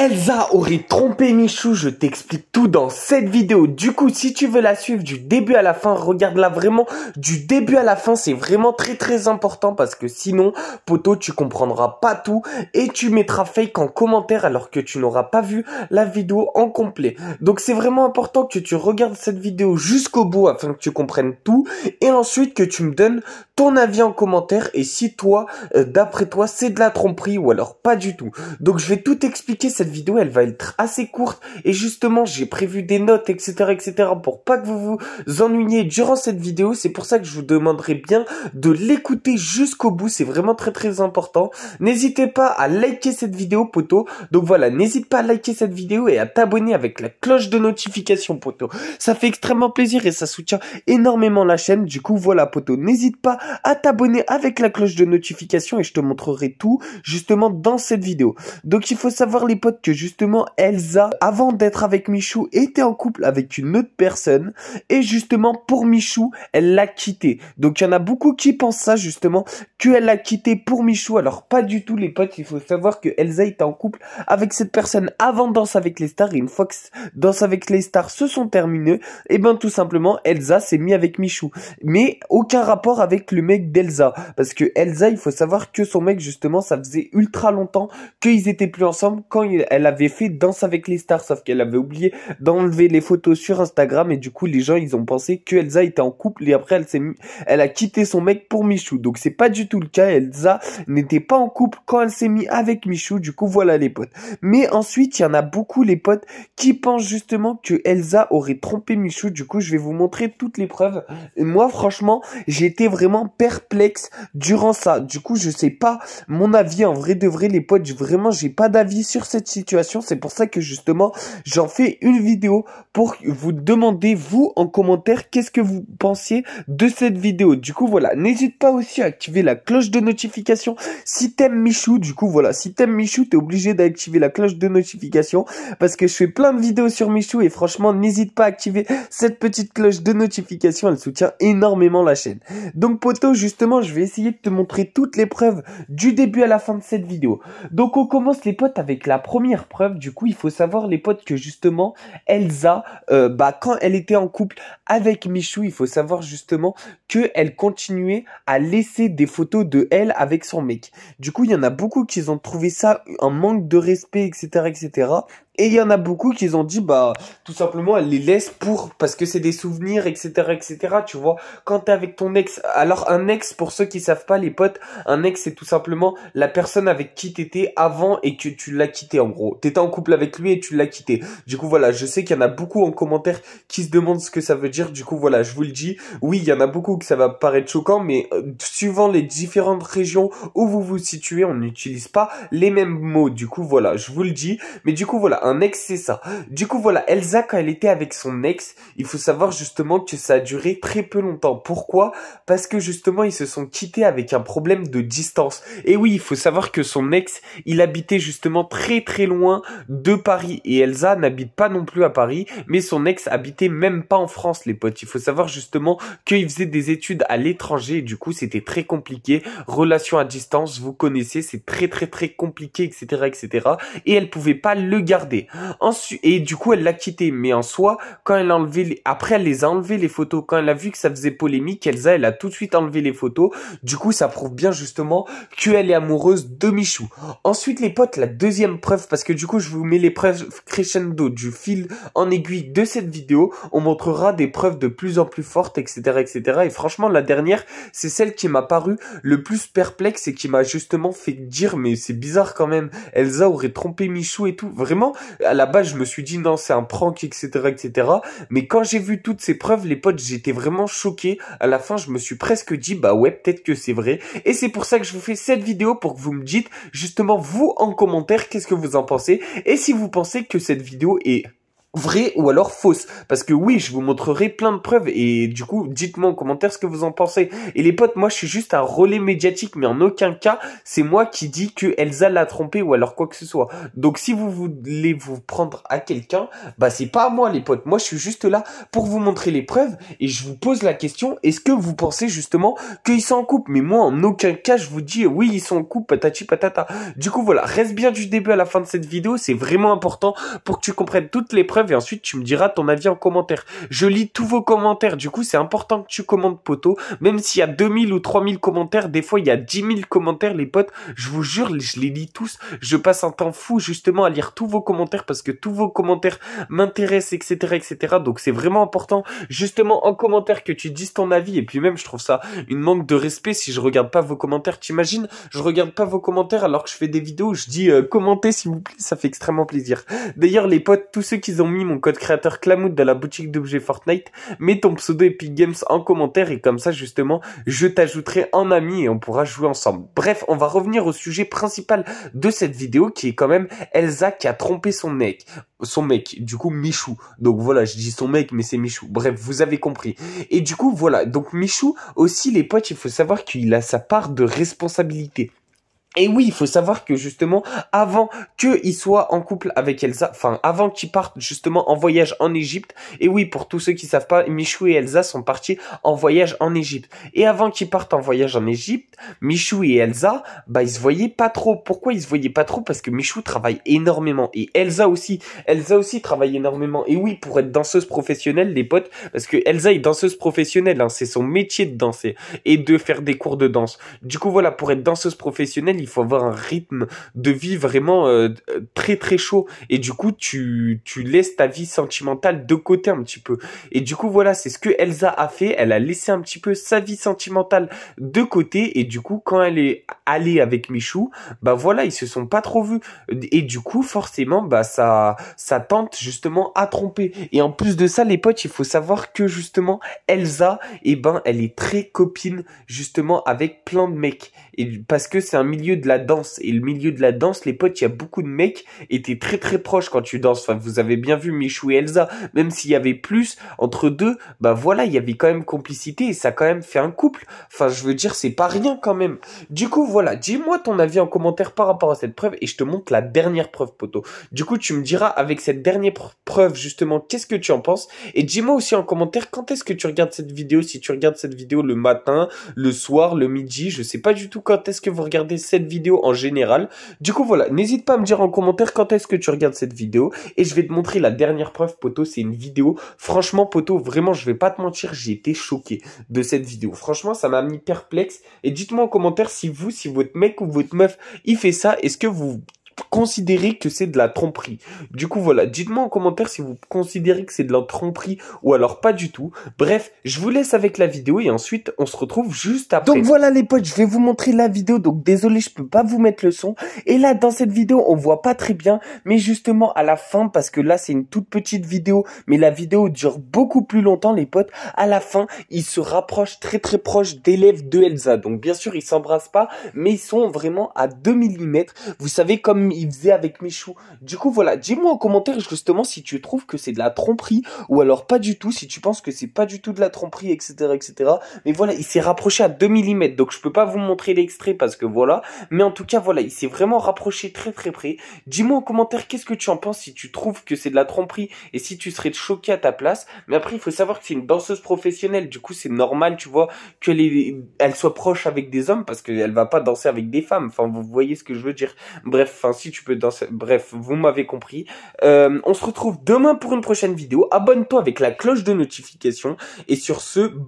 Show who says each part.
Speaker 1: Elsa aurait trompé Michou, je t'explique tout dans cette vidéo. Du coup, si tu veux la suivre du début à la fin, regarde-la vraiment du début à la fin. C'est vraiment très très important parce que sinon, poto, tu comprendras pas tout et tu mettras fake en commentaire alors que tu n'auras pas vu la vidéo en complet. Donc c'est vraiment important que tu regardes cette vidéo jusqu'au bout afin que tu comprennes tout et ensuite que tu me donnes ton avis en commentaire et si toi, euh, d'après toi, c'est de la tromperie ou alors pas du tout. Donc je vais tout expliquer cette vidéo, elle va être assez courte. Et justement, j'ai prévu des notes, etc., etc., pour pas que vous vous ennuyiez durant cette vidéo. C'est pour ça que je vous demanderai bien de l'écouter jusqu'au bout. C'est vraiment très, très important. N'hésitez pas à liker cette vidéo, poteau. Donc voilà, n'hésite pas à liker cette vidéo et à t'abonner avec la cloche de notification, poteau. Ça fait extrêmement plaisir et ça soutient énormément la chaîne. Du coup, voilà, poteau. N'hésite pas à t'abonner avec la cloche de notification et je te montrerai tout, justement, dans cette vidéo. Donc il faut savoir, les potes, que justement Elsa, avant d'être avec Michou, était en couple avec une autre personne. Et justement, pour Michou, elle l'a quitté. Donc il y en a beaucoup qui pensent ça justement, qu'elle l'a quitté pour Michou. Alors pas du tout les potes, il faut savoir que Elsa était en couple avec cette personne avant Danse avec les stars. Et une fois que Danse avec les stars se sont terminés et eh ben tout simplement, Elsa s'est mise avec Michou. Mais aucun rapport avec le mec d'Elsa. Parce que Elsa, il faut savoir que son mec justement, ça faisait ultra longtemps qu'ils étaient plus ensemble quand il elle avait fait Danse avec les stars, sauf qu'elle avait oublié d'enlever les photos sur Instagram et du coup les gens ils ont pensé que Elsa était en couple et après elle s'est, elle a quitté son mec pour Michou. Donc c'est pas du tout le cas. Elsa n'était pas en couple quand elle s'est mise avec Michou. Du coup voilà les potes. Mais ensuite il y en a beaucoup les potes qui pensent justement que Elsa aurait trompé Michou. Du coup je vais vous montrer toutes les preuves. Et moi franchement j'étais vraiment perplexe durant ça. Du coup je sais pas mon avis en vrai de vrai les potes. Vraiment j'ai pas d'avis sur cette situation. C'est pour ça que justement, j'en fais une vidéo pour vous demander, vous, en commentaire, qu'est-ce que vous pensiez de cette vidéo. Du coup, voilà. N'hésite pas aussi à activer la cloche de notification. Si t'aimes Michou, du coup, voilà. Si t'aimes Michou, t'es obligé d'activer la cloche de notification parce que je fais plein de vidéos sur Michou et franchement, n'hésite pas à activer cette petite cloche de notification. Elle soutient énormément la chaîne. Donc, poto, justement, je vais essayer de te montrer toutes les preuves du début à la fin de cette vidéo. Donc, on commence les potes avec la pro première preuve, du coup, il faut savoir, les potes, que justement, Elsa, euh, bah, quand elle était en couple avec Michou, il faut savoir justement qu'elle continuait à laisser des photos de elle avec son mec. Du coup, il y en a beaucoup qui ont trouvé ça un manque de respect, etc., etc. Et il y en a beaucoup qui ont dit, bah, tout simplement, elle les laisse pour, parce que c'est des souvenirs, etc., etc., tu vois. Quand t'es avec ton ex, alors un ex, pour ceux qui savent pas, les potes, un ex, c'est tout simplement la personne avec qui t'étais avant et que tu l'as quitté, en gros. T'étais en couple avec lui et tu l'as quitté. Du coup, voilà, je sais qu'il y en a beaucoup en commentaire qui se demandent ce que ça veut dire. Du coup, voilà, je vous le dis. Oui, il y en a beaucoup que ça va paraître choquant, mais euh, suivant les différentes régions où vous vous situez, on n'utilise pas les mêmes mots. Du coup, voilà, je vous le dis. Mais du coup, voilà, un ex c'est ça. Du coup voilà, Elsa quand elle était avec son ex, il faut savoir justement que ça a duré très peu longtemps. Pourquoi Parce que justement ils se sont quittés avec un problème de distance. Et oui, il faut savoir que son ex, il habitait justement très très loin de Paris et Elsa n'habite pas non plus à Paris, mais son ex habitait même pas en France les potes. Il faut savoir justement qu'il faisait des études à l'étranger du coup c'était très compliqué. Relation à distance, vous connaissez, c'est très très très compliqué, etc. etc. Et elle pouvait pas le garder et du coup, elle l'a quitté. Mais en soi, quand elle a enlevé, après, elle les a enlevées les photos. Quand elle a vu que ça faisait polémique, Elsa, elle a tout de suite enlevé les photos. Du coup, ça prouve bien justement qu'elle est amoureuse de Michou. Ensuite, les potes, la deuxième preuve, parce que du coup, je vous mets les preuves crescendo du fil en aiguille de cette vidéo. On montrera des preuves de plus en plus fortes, etc., etc. Et franchement, la dernière, c'est celle qui m'a paru le plus perplexe et qui m'a justement fait dire, mais c'est bizarre quand même. Elsa aurait trompé Michou et tout. Vraiment, à la base, je me suis dit non, c'est un prank, etc., etc. Mais quand j'ai vu toutes ces preuves, les potes, j'étais vraiment choqué. À la fin, je me suis presque dit bah ouais, peut-être que c'est vrai. Et c'est pour ça que je vous fais cette vidéo pour que vous me dites justement vous en commentaire qu'est-ce que vous en pensez et si vous pensez que cette vidéo est Vrai ou alors fausse. Parce que oui, je vous montrerai plein de preuves et du coup, dites-moi en commentaire ce que vous en pensez. Et les potes, moi je suis juste un relais médiatique, mais en aucun cas, c'est moi qui dis que Elsa l'a trompé ou alors quoi que ce soit. Donc si vous voulez vous prendre à quelqu'un, bah c'est pas moi les potes. Moi je suis juste là pour vous montrer les preuves et je vous pose la question, est-ce que vous pensez justement qu'ils sont en couple Mais moi en aucun cas, je vous dis oui, ils sont en couple, patati patata. Du coup voilà, reste bien du début à la fin de cette vidéo, c'est vraiment important pour que tu comprennes toutes les preuves et ensuite tu me diras ton avis en commentaire. Je lis tous vos commentaires, du coup c'est important que tu commentes poteau. Même s'il y a 2000 ou 3000 commentaires, des fois il y a 10 000 commentaires les potes, je vous jure, je les lis tous. Je passe un temps fou justement à lire tous vos commentaires parce que tous vos commentaires m'intéressent, etc. etc. Donc c'est vraiment important justement en commentaire que tu dises ton avis et puis même je trouve ça une manque de respect si je regarde pas vos commentaires. T'imagines, je regarde pas vos commentaires alors que je fais des vidéos je dis euh, commentez s'il vous plaît, ça fait extrêmement plaisir. D'ailleurs les potes, tous ceux qui ont mis mon code créateur Clamout dans la boutique d'objets Fortnite, mets ton pseudo Epic Games en commentaire et comme ça justement, je t'ajouterai en ami et on pourra jouer ensemble. Bref, on va revenir au sujet principal de cette vidéo qui est quand même Elsa qui a trompé son mec, son mec, du coup Michou. Donc voilà, je dis son mec mais c'est Michou. Bref, vous avez compris. Et du coup voilà, donc Michou aussi les potes, il faut savoir qu'il a sa part de responsabilité. Et oui, il faut savoir que justement, avant qu'ils soient en couple avec Elsa, enfin avant qu'ils partent, justement en voyage en Égypte, et oui, pour tous ceux qui savent pas, Michou et Elsa sont partis en voyage en Égypte. Et avant qu'ils partent en voyage en Égypte, Michou et Elsa, bah ils se voyaient pas trop. Pourquoi ils se voyaient pas trop Parce que Michou travaille énormément et Elsa aussi. Elsa aussi travaille énormément. Et oui, pour être danseuse professionnelle, les potes, parce que Elsa est danseuse professionnelle, hein, c'est son métier de danser et de faire des cours de danse. Du coup voilà, pour être danseuse professionnelle, il il faut avoir un rythme de vie vraiment euh, euh, très très chaud. Et du coup, tu, laisses ta vie sentimentale de côté un petit peu. Et du coup, voilà, c'est ce que Elsa a fait. Elle a laissé un petit peu sa vie sentimentale de côté. Et du coup, quand elle est allée avec Michou, bah voilà, ils se sont pas trop vus. Et du coup, forcément, bah ça, ça tente justement à tromper. Et en plus de ça, les potes, il faut savoir que justement, Elsa, et eh ben, elle est très copine justement avec plein de mecs parce que c'est un milieu de la danse. Et le milieu de la danse, les potes, il y a beaucoup de mecs et t'es très très proche quand tu danses. Enfin, vous avez bien vu Michou et Elsa. Même s'il y avait plus entre deux, bah voilà, il y avait quand même complicité et ça a quand même fait un couple. Enfin, je veux dire, c'est pas rien quand même. Du coup, voilà, dis-moi ton avis en commentaire par rapport à cette preuve et je te montre la dernière preuve, poto. Du coup, tu me diras avec cette dernière preuve, justement, qu'est-ce que tu en penses. Et dis-moi aussi en commentaire quand est-ce que tu regardes cette vidéo, si tu regardes cette vidéo le matin, le soir, le midi, je sais pas du tout quand est-ce que vous regardez cette vidéo en général. Du coup, voilà, n'hésite pas à me dire en commentaire quand est-ce que tu regardes cette vidéo. Et je vais te montrer la dernière preuve, poto, c'est une vidéo. Franchement, poto, vraiment, je vais pas te mentir, j'ai été choqué de cette vidéo. Franchement, ça m'a mis perplexe. Et dites-moi en commentaire si vous, si votre mec ou votre meuf, il fait ça, est-ce que vous considérez que c'est de la tromperie. Du coup, voilà, dites-moi en commentaire si vous considérez que c'est de la tromperie ou alors pas du tout. Bref, je vous laisse avec la vidéo et ensuite on se retrouve juste après. Donc voilà les potes, je vais vous montrer la vidéo, donc désolé, je peux pas vous mettre le son. Et là, dans cette vidéo, on voit pas très bien, mais justement à la fin, parce que là c'est une toute petite vidéo, mais la vidéo dure beaucoup plus longtemps les potes, à la fin, ils se rapprochent très très proche d'élèves de Elsa. Donc bien sûr, ils s'embrassent pas, mais ils sont vraiment à 2 mm. Vous savez, comme il faisait avec choux, Du coup, voilà, dis-moi en commentaire justement si tu trouves que c'est de la tromperie ou alors pas du tout, si tu penses que c'est pas du tout de la tromperie, etc., etc. Mais voilà, il s'est rapproché à 2 mm, donc je peux pas vous montrer l'extrait parce que voilà. Mais en tout cas, voilà, il s'est vraiment rapproché très très près. Dis-moi en commentaire qu'est-ce que tu en penses si tu trouves que c'est de la tromperie et si tu serais choqué à ta place. Mais après, il faut savoir que c'est une danseuse professionnelle, du coup, c'est normal, tu vois, qu'elle elle soit proche avec des hommes parce qu'elle va pas danser avec des femmes. Enfin, vous voyez ce que je veux dire. Bref, enfin, si tu peux danser. Bref, vous m'avez compris. Euh, on se retrouve demain pour une prochaine vidéo. Abonne-toi avec la cloche de notification. Et sur ce, bye.